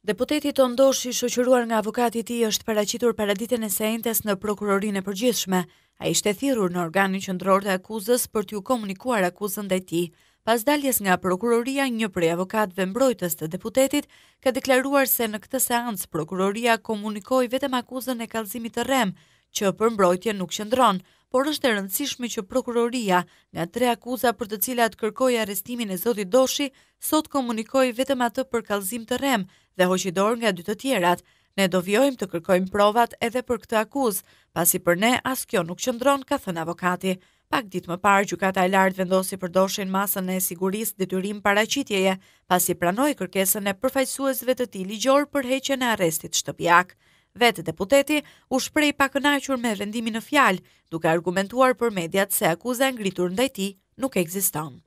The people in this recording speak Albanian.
Deputeti të ndosh i shëqëruar nga avokati i është paracitur paraditën e sejntes në prokurorin e përgjithshme. A ishte thirur në organin qëndror të akuzës për t'ju komunikuar akuzën dhe ti. Pas daljes nga prokuroria, një prej avokat vëmbrojtës të deputetit ka deklaruar se në këtë seancë prokuroria komunikoj vetëm akuzën e kalzimit të rem, që për mbrojtje nuk qëndronë, por është e rëndësishme që prokuroria, nga tre akuza për të cilat kërkoj arestimin e Zotit Doshi, sot komunikoj vetëm atë për kalzim të rem dhe hoqidor nga dy të tjerat. Ne do vjojmë të kërkojmë provat edhe për këtë akuz, pasi për ne as kjo nuk qëndron, ka thënë avokati. Pak ditë më parë, gjukata e lartë vendosi për doshin masën e sigurisë detyrim paraqitjeje, pasi pranoi kërkesën e përfaqësuesve të tij ligjor për heqjen e arrestit shtëpiak vetë deputeti u shprej pa kënaqur me vendimin në fjalë, duke argumentuar për mediat se akuza ngritur ndaj tij nuk eksistan.